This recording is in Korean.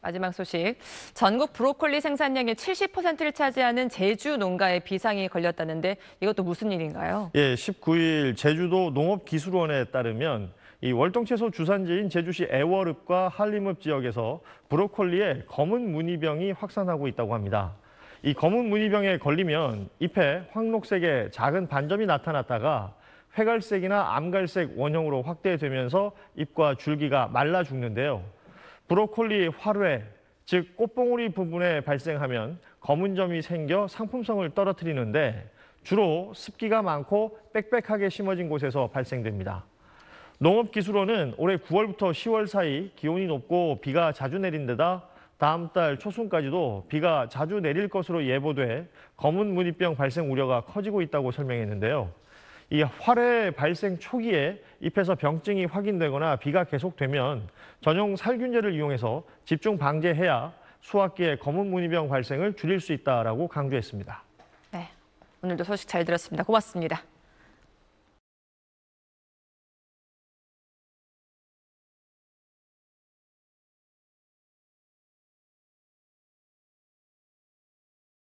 마지막 소식. 전국 브로콜리 생산량의 70%를 차지하는 제주 농가에 비상이 걸렸다는데 이것도 무슨 일인가요? 예, 19일 제주도 농업기술원에 따르면 이 월동채소 주산지인 제주시 애월읍과 한림읍 지역에서 브로콜리에 검은 무늬병이 확산하고 있다고 합니다. 이 검은 무늬병에 걸리면 잎에 황록색의 작은 반점이 나타났다가 회갈색이나 암갈색 원형으로 확대되면서 잎과 줄기가 말라 죽는데요. 브로콜리 화훼, 즉꽃봉오리 부분에 발생하면 검은 점이 생겨 상품성을 떨어뜨리는데 주로 습기가 많고 빽빽하게 심어진 곳에서 발생됩니다. 농업기술원은 올해 9월부터 10월 사이 기온이 높고 비가 자주 내린 데다 다음 달 초순까지도 비가 자주 내릴 것으로 예보돼 검은 무늬병 발생 우려가 커지고 있다고 설명했는데요. 이 활의 발생 초기에 잎에서 병증이 확인되거나 비가 계속되면 전용 살균제를 이용해서 집중 방제해야 수확기에 검은 무늬병 발생을 줄일 수 있다라고 강조했습니다. 네, 오늘도 소식 잘 들었습니다. 고맙습니다.